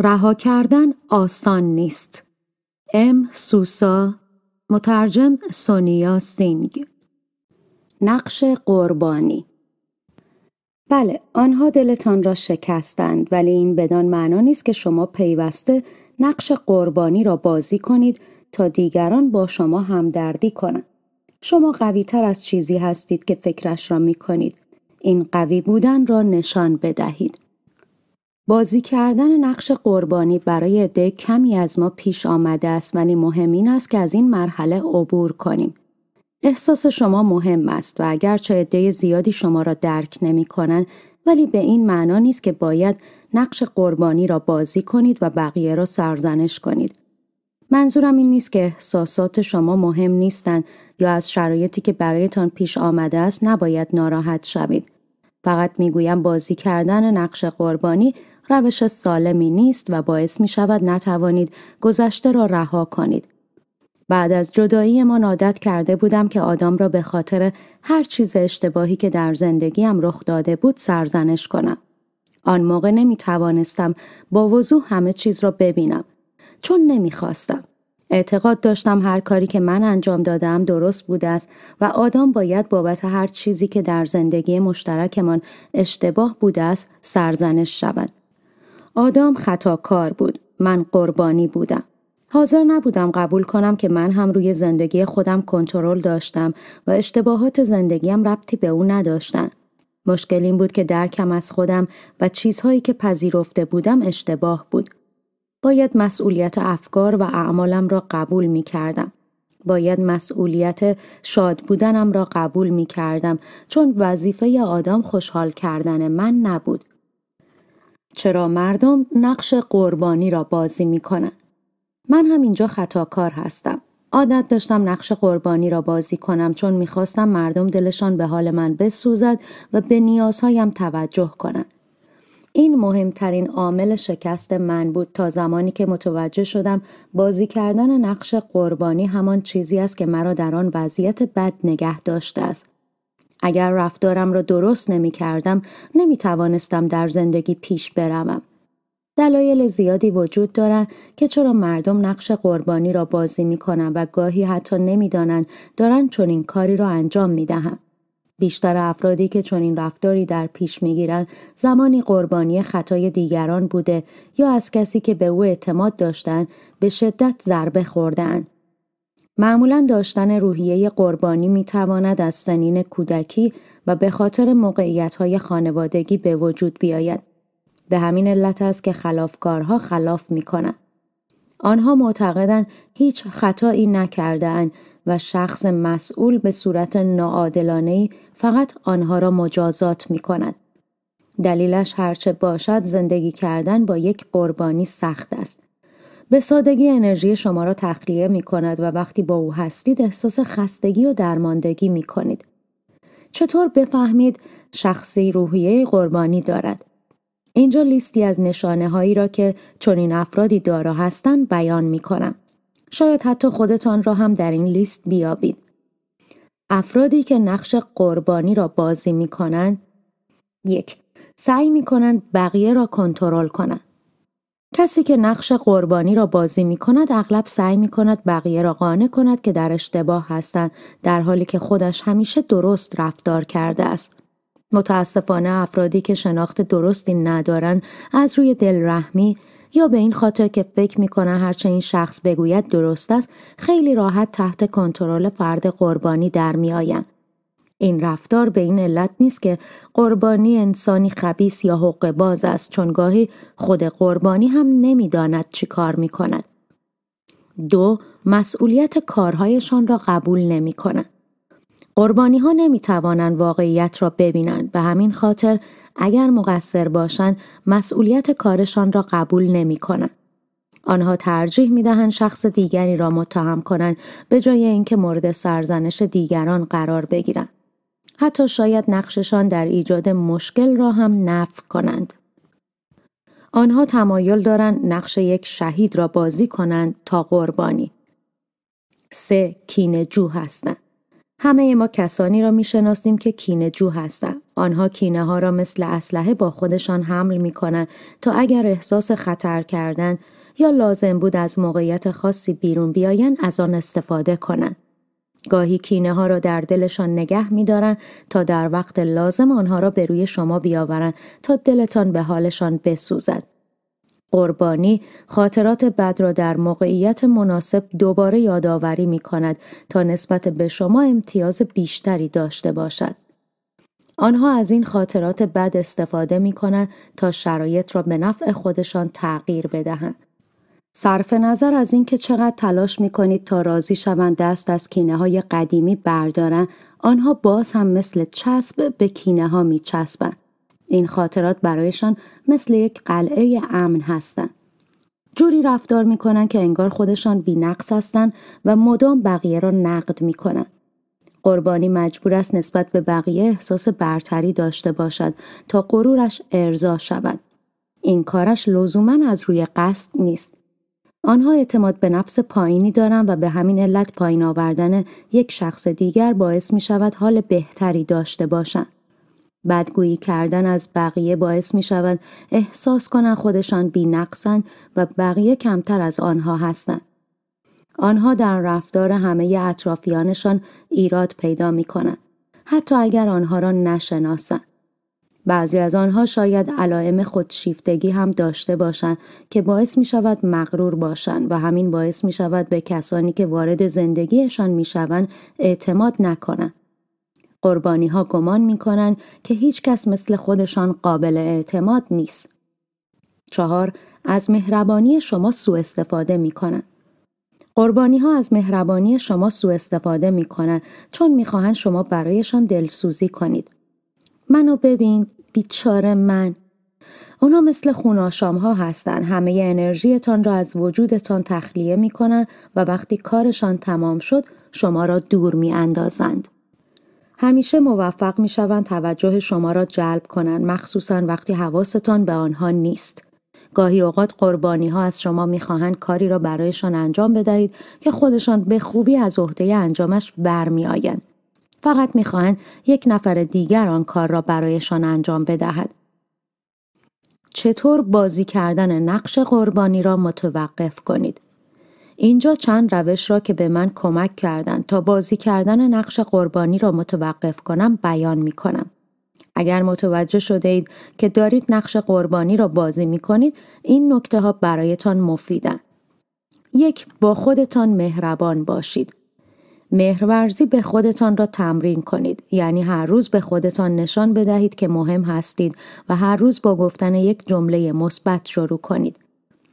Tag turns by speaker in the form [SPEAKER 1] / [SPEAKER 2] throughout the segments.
[SPEAKER 1] رها کردن آسان نیست. ام سوسا مترجم سونیا سینگ نقش قربانی بله آنها دلتان را شکستند ولی این بدان معنا نیست که شما پیوسته نقش قربانی را بازی کنید تا دیگران با شما همدردی کنند شما قوی تر از چیزی هستید که فکرش را می کنید این قوی بودن را نشان بدهید بازی کردن نقش قربانی برای عده کمی از ما پیش آمده است ولی مهم این است که از این مرحله عبور کنیم. احساس شما مهم است و اگرچه عده زیادی شما را درک نمی کنند ولی به این معنا نیست که باید نقش قربانی را بازی کنید و بقیه را سرزنش کنید. منظورم این نیست که احساسات شما مهم نیستند یا از شرایطی که برایتان پیش آمده است نباید ناراحت شوید. فقط میگویم بازی کردن نقش قربانی روش سالمی نیست و باعث می شود نتوانید گذشته را رها کنید. بعد از جدایی ما عادت کرده بودم که آدم را به خاطر هر چیز اشتباهی که در زندگیم رخ داده بود سرزنش کنم. آن موقع نمی توانستم با وضوح همه چیز را ببینم چون نمی خواستم. اعتقاد داشتم هر کاری که من انجام دادم درست بوده است و آدم باید بابت هر چیزی که در زندگی مشترکمان اشتباه بوده است سرزنش شود. خطا کار بود. من قربانی بودم. حاضر نبودم قبول کنم که من هم روی زندگی خودم کنترل داشتم و اشتباهات زندگیم ربطی به او نداشتن. مشکل این بود که درکم از خودم و چیزهایی که پذیرفته بودم اشتباه بود. باید مسئولیت افکار و اعمالم را قبول می کردم. باید مسئولیت شاد بودنم را قبول می کردم چون وظیفه آدم خوشحال کردن من نبود. چرا مردم نقش قربانی را بازی می من هم اینجا خطاکار هستم. عادت داشتم نقش قربانی را بازی کنم چون میخواستم مردم دلشان به حال من بسوزد و به نیازهایم توجه کنند. این مهمترین عامل شکست من بود تا زمانی که متوجه شدم بازی کردن نقش قربانی همان چیزی است که مرا در آن وضعیت بد نگه داشته است اگر رفتارم را درست نمی کردم نمی توانستم در زندگی پیش بروم. دلایل زیادی وجود دارند که چرا مردم نقش قربانی را بازی می کنند و گاهی حتی نمیدانند دارند چنین کاری را انجام می دهند. بیشتر افرادی که این رفتاری در پیش می گیرن، زمانی قربانی خطای دیگران بوده یا از کسی که به او اعتماد داشتند به شدت ضربه خوردهاند معمولا داشتن روحیه قربانی می تواند از سنین کودکی و به خاطر موقعیت های خانوادگی به وجود بیاید. به همین علت است که خلافکارها خلاف می کنند. آنها معتقدند هیچ خطایی اند و شخص مسئول به صورت ناعادلانه فقط آنها را مجازات می کند. دلیلش هرچه باشد زندگی کردن با یک قربانی سخت است. به سادگی انرژی شما را تخلیه می کند و وقتی با او هستید احساس خستگی و درماندگی می کنید. چطور بفهمید شخصی روحیه قربانی دارد؟ اینجا لیستی از نشانه هایی را که چنین افرادی دارا هستند بیان می کنم. شاید حتی خودتان را هم در این لیست بیابید. افرادی که نقش قربانی را بازی می کنند یک سعی می کنند بقیه را کنترل کنند کسی که نقش قربانی را بازی می کند اغلب سعی می کند بقیه را قانع کند که در اشتباه هستند در حالی که خودش همیشه درست رفتار کرده است. متاسفانه افرادی که شناخت درستی ندارند از روی دلرحمی یا به این خاطر که فکر کند هرچه این شخص بگوید درست است خیلی راحت تحت کنترل فرد قربانی در میآیند این رفتار به این علت نیست که قربانی انسانی خبیس یا حق باز است چون گاهی خود قربانی هم نمیداند چی کار می کند. دو مسئولیت کارهایشان را قبول نمی کند. قربانی ها نمی توانند واقعیت را ببینند به همین خاطر اگر مقصر باشند مسئولیت کارشان را قبول نمی کنند. آنها ترجیح می دهند شخص دیگری را متهم کنند به جای اینکه مورد سرزنش دیگران قرار بگیرند. حتی شاید نقششان در ایجاد مشکل را هم نفع کنند. آنها تمایل دارند نقش یک شهید را بازی کنند تا قربانی. سه کینه جو هستند. همه ما کسانی را میشناسیم که کینه جو هستند. آنها کینه ها را مثل اسلحه با خودشان حمل می کنند تا اگر احساس خطر کردن یا لازم بود از موقعیت خاصی بیرون بیایند از آن استفاده کنند. گاهی کینه ها را در دلشان نگه میدارند تا در وقت لازم آنها را به روی شما بیاورند تا دلتان به حالشان بسوزد. قربانی خاطرات بد را در موقعیت مناسب دوباره یادآوری می کند تا نسبت به شما امتیاز بیشتری داشته باشد. آنها از این خاطرات بد استفاده می کنند تا شرایط را به نفع خودشان تغییر بدهند. صرف نظر از اینکه چقدر تلاش می کنید تا راضی شوند دست از کینه های قدیمی بردارن آنها باز هم مثل چسب به کینه ها می چسبن. این خاطرات برایشان مثل یک قلعه امن هستند. جوری رفتار می کنن که انگار خودشان بی نقص هستند و مدام بقیه را نقد می کنن. قربانی مجبور است نسبت به بقیه احساس برتری داشته باشد تا غرورش ارضا شود. این کارش لزوما از روی قصد نیست. آنها اعتماد به نفس پایینی دارند و به همین علت پایین آوردن یک شخص دیگر باعث می شود حال بهتری داشته باشند. بدگویی کردن از بقیه باعث می شود احساس کنند خودشان بی نقصن و بقیه کمتر از آنها هستند. آنها در رفتار همه اطرافیانشان ایراد پیدا می کنند. حتی اگر آنها را نشناسند. بعضی از آنها شاید علائم خودشیفتگی هم داشته باشند که باعث می شود مغرور باشند و همین باعث می شود به کسانی که وارد زندگیشان می شوند اعتماد نکنند. قربانی ها گمان می کنند که هیچ کس مثل خودشان قابل اعتماد نیست. چهار از مهربانی شما سوء استفاده می کنند. قربانی ها از مهربانی شما سوء استفاده می کنند چون می خواهند شما برایشان دلسوزی کنید. منو ببین بیچاره من اونا مثل خوناشام ها هستن همه انرژیتان را از وجودتان تخلیه می کنن و وقتی کارشان تمام شد شما را دور می اندازند. همیشه موفق می شوند توجه شما را جلب کنند مخصوصا وقتی حواستان به آنها نیست. گاهی اوقات قربانی ها از شما میخواهند کاری را برایشان انجام بدهید که خودشان به خوبی از عهده انجامش برمیآیند. فقط میخواهند یک نفر دیگر آن کار را برایشان انجام بدهد. چطور بازی کردن نقش قربانی را متوقف کنید؟ اینجا چند روش را که به من کمک کردند تا بازی کردن نقش قربانی را متوقف کنم بیان می کنم. اگر متوجه شده اید که دارید نقش قربانی را بازی می کنید، این نکته ها برایتان مفیدند یک با خودتان مهربان باشید. مهرورزی به خودتان را تمرین کنید یعنی هر روز به خودتان نشان بدهید که مهم هستید و هر روز با گفتن یک جمله مثبت شروع کنید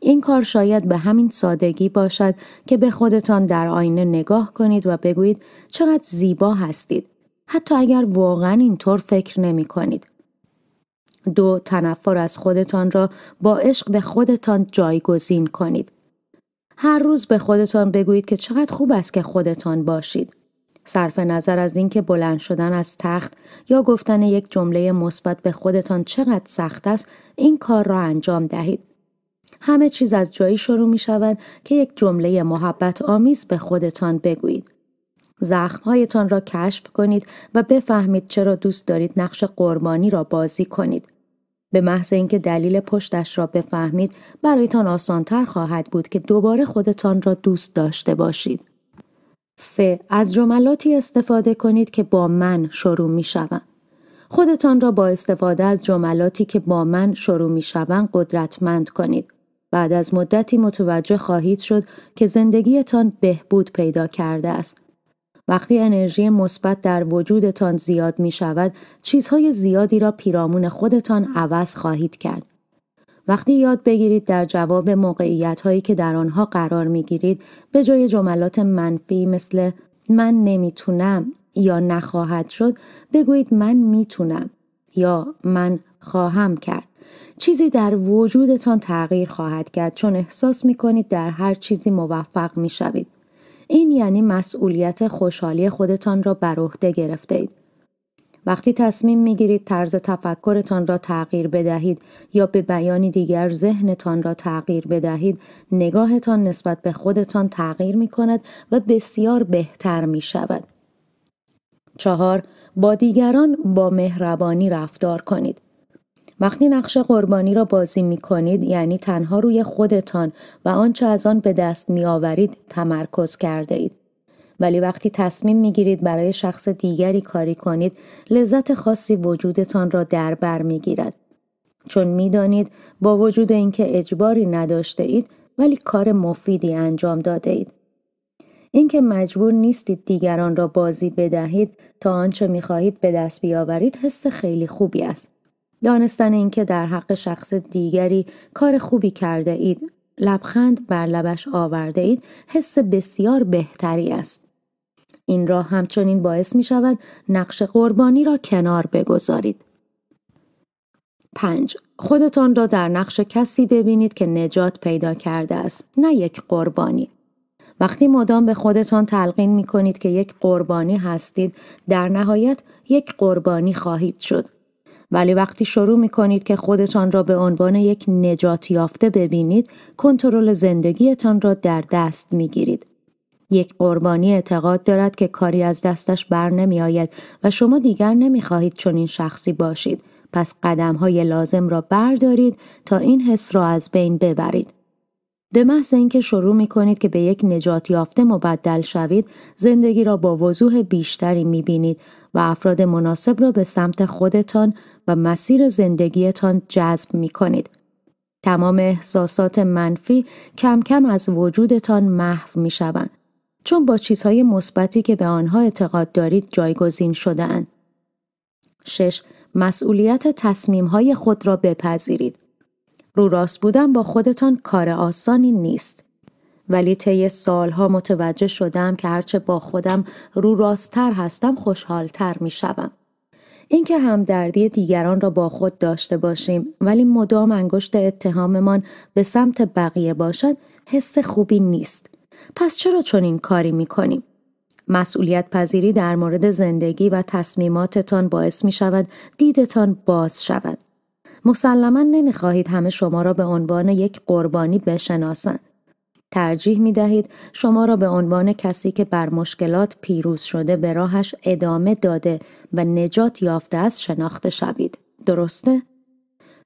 [SPEAKER 1] این کار شاید به همین سادگی باشد که به خودتان در آینه نگاه کنید و بگویید چقدر زیبا هستید حتی اگر واقعا اینطور فکر نمی کنید. دو تنفر از خودتان را با عشق به خودتان جایگزین کنید. هر روز به خودتان بگویید که چقدر خوب است که خودتان باشید. صرف نظر از اینکه بلند شدن از تخت یا گفتن یک جمله مثبت به خودتان چقدر سخت است این کار را انجام دهید. همه چیز از جایی شروع می شود که یک جمله محبت آمیز به خودتان بگویید. زخمهایتان را کشف کنید و بفهمید چرا دوست دارید نقش قربانی را بازی کنید. به محض اینکه دلیل پشتش را بفهمید برایتان آسانتر خواهد بود که دوباره خودتان را دوست داشته باشید. 3. از جملاتی استفاده کنید که با من شروع می شوند. خودتان را با استفاده از جملاتی که با من شروع می شوند قدرتمند کنید. بعد از مدتی متوجه خواهید شد که زندگیتان بهبود پیدا کرده است وقتی انرژی مثبت در وجودتان زیاد می شود، چیزهای زیادی را پیرامون خودتان عوض خواهید کرد. وقتی یاد بگیرید در جواب موقعیت هایی که در آنها قرار می گیرید، به جای جملات منفی مثل من نمیتونم یا نخواهد شد، بگویید من میتونم یا من خواهم کرد. چیزی در وجودتان تغییر خواهد کرد چون احساس می کنید در هر چیزی موفق می شوید. این یعنی مسئولیت خوشحالی خودتان را بر عهده گرفته اید. وقتی تصمیم گیرید طرز تفکرتان را تغییر بدهید یا به بیانی دیگر ذهنتان را تغییر بدهید نگاهتان نسبت به خودتان تغییر می کند و بسیار بهتر می شود. چهار با دیگران با مهربانی رفتار کنید. وقتی نقش قربانی را بازی می کنید یعنی تنها روی خودتان و آنچه از آن به دست می آورید تمرکز کرده اید. ولی وقتی تصمیم می گیرید برای شخص دیگری کاری کنید لذت خاصی وجودتان را در بر می گیرد. چون می دانید با وجود اینکه اجباری نداشته اید ولی کار مفیدی انجام داده اید. اینکه مجبور نیستید دیگران را بازی بدهید تا آنچه خواهید به دست بیاورید حس خیلی خوبی است. دانستن اینکه در حق شخص دیگری کار خوبی کرده اید لبخند بر لبش آورده اید حس بسیار بهتری است این راه همچنین باعث می شود نقش قربانی را کنار بگذارید 5. خودتان را در نقش کسی ببینید که نجات پیدا کرده است نه یک قربانی وقتی مدام به خودتان تلقین می کنید که یک قربانی هستید در نهایت یک قربانی خواهید شد ولی وقتی شروع می کنید که خودتان را به عنوان یک نجات یافته ببینید کنترل زندگیتان را در دست می گیرید. یک قربانی اعتقاد دارد که کاری از دستش بر نمی آید و شما دیگر نمی خواهید چون این شخصی باشید. پس قدم های لازم را بردارید تا این حس را از بین ببرید. به محض اینکه شروع می کنید که به یک نجات یافته مبدل شوید زندگی را با وضوح بیشتری می بینید و افراد مناسب را به سمت خودتان و مسیر زندگیتان جذب می کنید. تمام احساسات منفی کم کم از وجودتان محو می شوند. چون با چیزهای مثبتی که به آنها اعتقاد دارید جایگزین شدهاند. شش، 6. مسئولیت تصمیمهای خود را بپذیرید. رو راست بودن با خودتان کار آسانی نیست. ولی طی سالها متوجه شدم که هرچه با خودم رو راستتر هستم خوشحالتر می شدم. اینکه دردی دیگران را با خود داشته باشیم ولی مدام انگشت اتهاممان به سمت بقیه باشد حس خوبی نیست. پس چرا چون این کاری می کنیم؟ مسئولیت پذیری در مورد زندگی و تصمیماتتان باعث می شود دیدتان باز شود. مسلما نمیخواهید همه شما را به عنوان یک قربانی بشناسند. ترجیح می دهید شما را به عنوان کسی که بر مشکلات پیروز شده به راهش ادامه داده و نجات یافته از شناخته شوید. درسته؟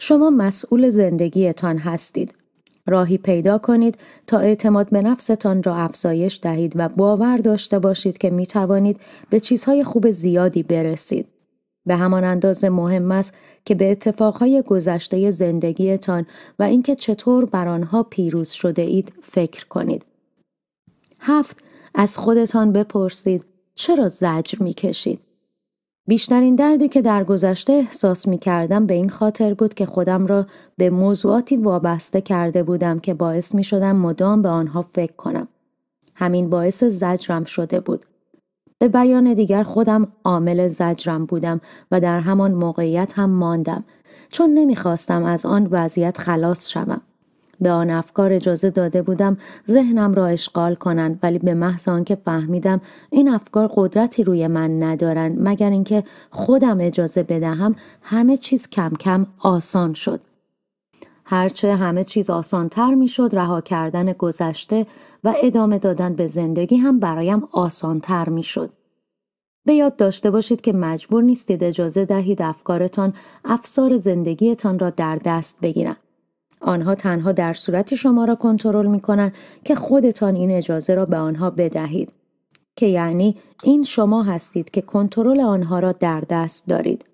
[SPEAKER 1] شما مسئول زندگیتان هستید. راهی پیدا کنید تا اعتماد به نفستان را افزایش دهید و باور داشته باشید که می توانید به چیزهای خوب زیادی برسید. به همان اندازه مهم است که به اتفاقهای گذشته زندگیتان و اینکه چطور بر آنها پیروز شده اید فکر کنید. هفت از خودتان بپرسید چرا زجر می کشید؟ بیشترین دردی که در گذشته احساس می کردم به این خاطر بود که خودم را به موضوعاتی وابسته کرده بودم که باعث می شدم مدام به آنها فکر کنم. همین باعث زجرم شده بود. به بیان دیگر خودم عامل زجرم بودم و در همان موقعیت هم ماندم چون نمیخواستم از آن وضعیت خلاص شوم به آن افکار اجازه داده بودم ذهنم را اشغال کنند ولی به محض آنکه فهمیدم این افکار قدرتی روی من ندارند مگر اینکه خودم اجازه بدهم همه چیز کم کم آسان شد هرچه همه چیز آسانتر شد رها کردن گذشته و ادامه دادن به زندگی هم برایم آسانتر میشد. به یاد داشته باشید که مجبور نیستید اجازه دهید افکارتان افسار زندگیتان را در دست بگیرند. آنها تنها در صورتی شما را کنترل می کنند که خودتان این اجازه را به آنها بدهید. که یعنی این شما هستید که کنترل آنها را در دست دارید.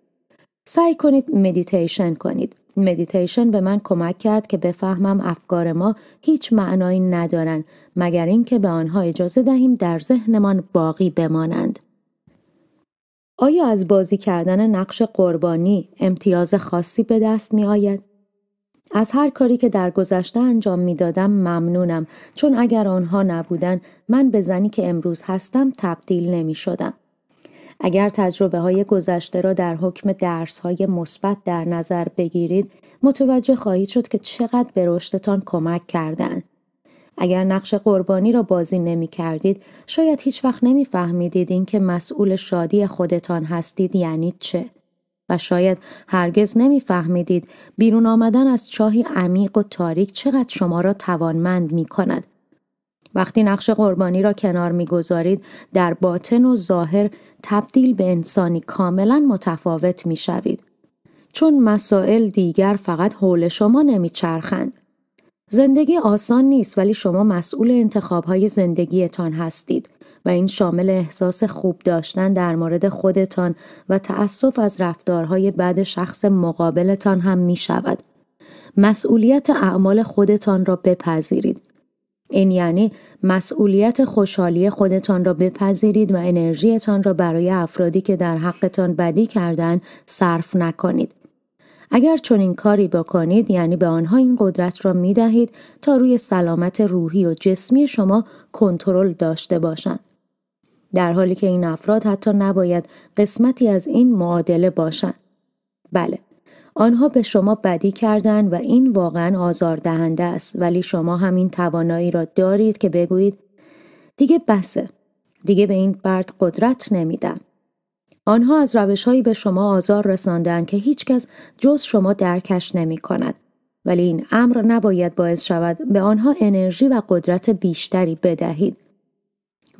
[SPEAKER 1] سعی کنید مدیتیشن کنید. مدیتیشن به من کمک کرد که بفهمم افکار ما هیچ معنایی ندارند. مگر اینکه به آنها اجازه دهیم در ذهنمان باقی بمانند. آیا از بازی کردن نقش قربانی امتیاز خاصی به دست می آید؟ از هر کاری که در گذشته انجام می دادم ممنونم چون اگر آنها نبودن من به زنی که امروز هستم تبدیل نمی شدم. اگر تجربه های گذشته را در حکم درس های مثبت در نظر بگیرید متوجه خواهید شد که چقدر به رشدتان کمک کردند. اگر نقش قربانی را بازی نمی کردید شاید هیچ وقت نمی فهمیدید این که مسئول شادی خودتان هستید یعنی چه؟ و شاید هرگز نمیفهمیدید بیرون آمدن از چاهی عمیق و تاریک چقدر شما را توانمند می کند وقتی نقش قربانی را کنار میگذارید در باطن و ظاهر تبدیل به انسانی کاملا متفاوت میشوید چون مسائل دیگر فقط حول شما نمیچرخند زندگی آسان نیست ولی شما مسئول انتخابهای زندگیتان هستید و این شامل احساس خوب داشتن در مورد خودتان و تأسف از رفتارهای بد شخص مقابلتان هم می شود. مسئولیت اعمال خودتان را بپذیرید این یعنی مسئولیت خوشحالی خودتان را بپذیرید و انرژیتان را برای افرادی که در حقتان بدی کردن صرف نکنید. اگر این کاری بکنید یعنی به آنها این قدرت را می دهید تا روی سلامت روحی و جسمی شما کنترل داشته باشند. در حالی که این افراد حتی نباید قسمتی از این معادله باشند. بله، آنها به شما بدی کردند و این واقعا آزار دهنده است ولی شما همین توانایی را دارید که بگویید دیگه بسه دیگه به این برد قدرت نمیدم آنها از روشهایی به شما آزار رساندن که هیچکس جز شما درکش نمی کند. ولی این امر نباید باعث شود به آنها انرژی و قدرت بیشتری بدهید.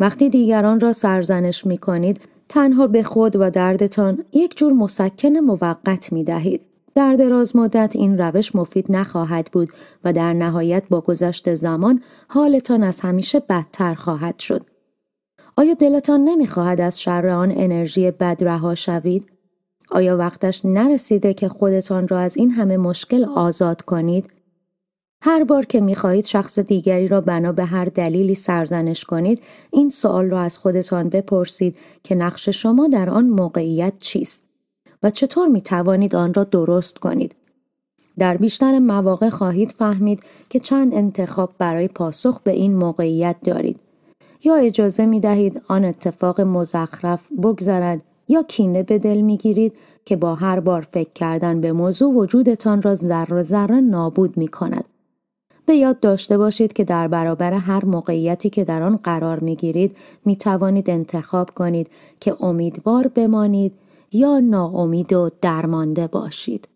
[SPEAKER 1] وقتی دیگران را سرزنش می کنید، تنها به خود و دردتان یک جور مسکن موقت می دهید. در دراز مدت این روش مفید نخواهد بود و در نهایت با گذشت زمان حالتان از همیشه بدتر خواهد شد. آیا دلتان نمیخواهد از شر آن انرژی بد رها شوید؟ آیا وقتش نرسیده که خودتان را از این همه مشکل آزاد کنید؟ هر بار که میخواهید شخص دیگری را بنا به هر دلیلی سرزنش کنید، این سوال را از خودتان بپرسید که نقش شما در آن موقعیت چیست؟ و چطور می توانید آن را درست کنید. در بیشتر مواقع خواهید فهمید که چند انتخاب برای پاسخ به این موقعیت دارید. یا اجازه می دهید آن اتفاق مزخرف بگذرد یا کینه به دل می گیرید که با هر بار فکر کردن به موضوع وجودتان را ذره ذره نابود می کند. به یاد داشته باشید که در برابر هر موقعیتی که در آن قرار می گیرید می توانید انتخاب کنید که امیدوار بمانید یا ناامید و درمانده باشید.